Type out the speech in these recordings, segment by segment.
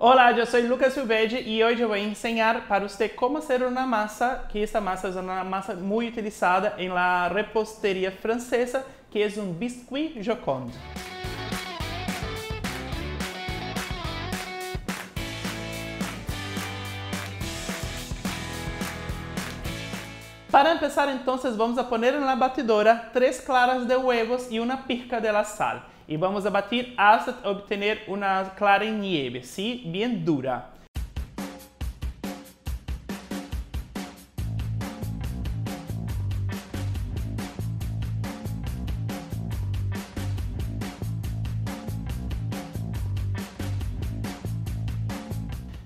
Olá, eu sou Lucas Silvede e hoje eu vou ensinar para você como fazer uma massa, que esta massa é uma massa muito utilizada em la reposteria francesa, que é um biscuit joconde. Para começar, então, vamos a poner na batidora tres claras de huevos e uma pizca de la sal. e vamos a batir até obter uma clara em nieve, ¿sí? bem dura.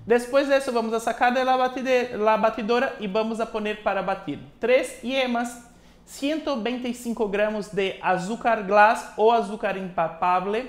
Después de vamos a sacar de la, batidora e vamos a poner para batir 3 yemas, 125 gramos de azúcar glass o azúcar impalpable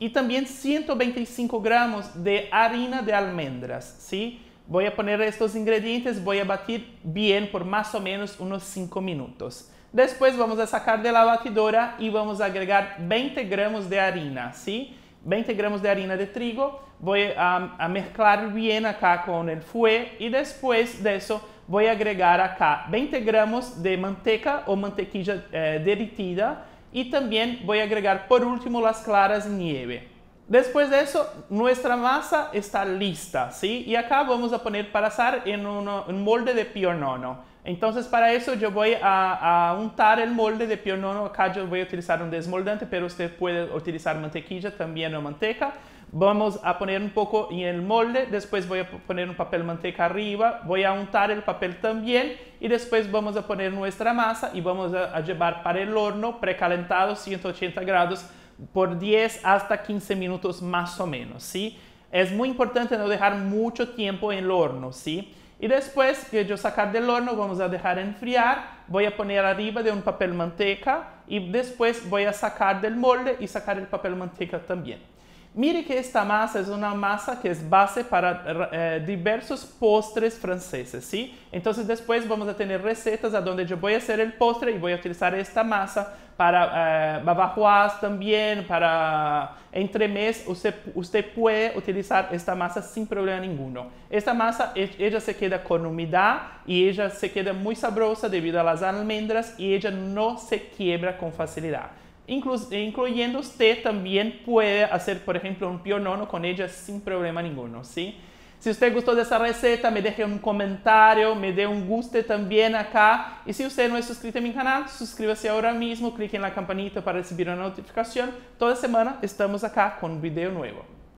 e também 125 gramos de harina de almendras, ¿sí? Voy a poner estos ingredientes, vou a batir bem por mais ou menos uns 5 minutos. Después vamos a sacar de la batidora e vamos a agregar 20 gramos de harina, ¿sí? 20 gramos de harina de trigo, vou a, a, mezclar bem acá com o fue e depois disso vou agregar acá 20 gramos de manteca ou mantequilla eh, derretida e também vou agregar por último as claras en nieve. Depois disso, nossa massa está lista, ¿sí? E acá vamos a poner para asar em um molde de nono. Entonces para eso yo voy a, untar el molde de pionono, acá yo voy a utilizar un desmoldante, pero usted puede utilizar mantequilla también o manteca. Vamos a poner un poco en el molde, después voy a poner un papel manteca arriba, voy a untar el papel también y después vamos a poner nuestra masa y vamos a, llevar para el horno precalentado 180 grados por 10 hasta 15 minutos más o menos, ¿sí? Es muy importante no dejar mucho tiempo en el horno, ¿sí? Y después que yo sacar del horno, vamos a dejar enfriar, voy a poner arriba de un papel manteca y después voy a sacar del molde y sacar el papel manteca también. Mire que esta massa é uma massa que é base para eh, diversos postres franceses, ¿sí? Então, depois vamos a ter receitas onde eu vou fazer o postre e vou utilizar esta massa para eh, bavarois também, para entremés. Você, você pode utilizar esta massa sem problema nenhum. Esta massa, ela se queda com umidade e ela se queda muito sabrosa devido às almendras e ela não se quebra com facilidade. incluyendo usted también puede hacer, por ejemplo, un pionono con ella sin problema ninguno, ¿sí? Si usted gustó de esa receta, me deje un comentario, me dé un guste también acá. Y si usted no es suscrito a mi canal, suscríbase ahora mismo, clique en la campanita para recibir una notificación. Toda semana estamos acá con un video nuevo.